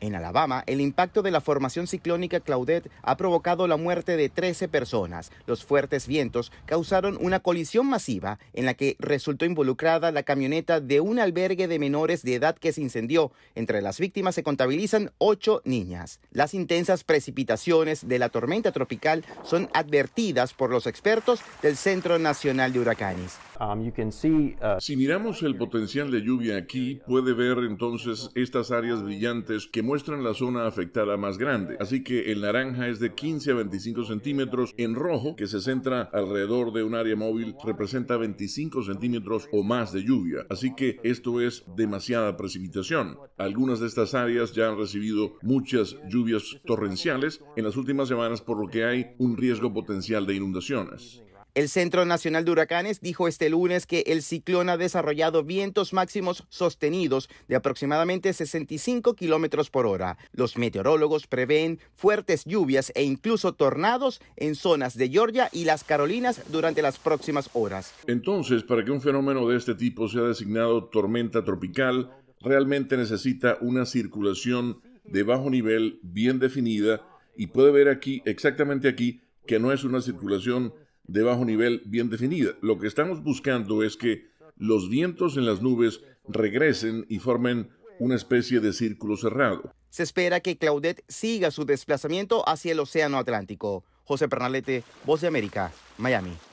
En Alabama, el impacto de la formación ciclónica Claudette ha provocado la muerte de 13 personas. Los fuertes vientos causaron una colisión masiva en la que resultó involucrada la camioneta de un albergue de menores de edad que se incendió. Entre las víctimas se contabilizan ocho niñas. Las intensas precipitaciones de la tormenta tropical son advertidas por los expertos del Centro Nacional de Huracanes. Um, uh, si miramos el potencial de lluvia aquí, puede ver entonces estas áreas brillantes que muestran la zona afectada más grande. Así que el naranja es de 15 a 25 centímetros, en rojo, que se centra alrededor de un área móvil, representa 25 centímetros o más de lluvia. Así que esto es demasiada precipitación. Algunas de estas áreas ya han recibido muchas lluvias torrenciales en las últimas semanas, por lo que hay un riesgo potencial de inundaciones. El Centro Nacional de Huracanes dijo este lunes que el ciclón ha desarrollado vientos máximos sostenidos de aproximadamente 65 kilómetros por hora. Los meteorólogos prevén fuertes lluvias e incluso tornados en zonas de Georgia y las Carolinas durante las próximas horas. Entonces, para que un fenómeno de este tipo sea designado tormenta tropical, realmente necesita una circulación de bajo nivel bien definida y puede ver aquí, exactamente aquí, que no es una circulación de bajo nivel bien definida. Lo que estamos buscando es que los vientos en las nubes regresen y formen una especie de círculo cerrado. Se espera que Claudette siga su desplazamiento hacia el Océano Atlántico. José Pernalete, Voz de América, Miami.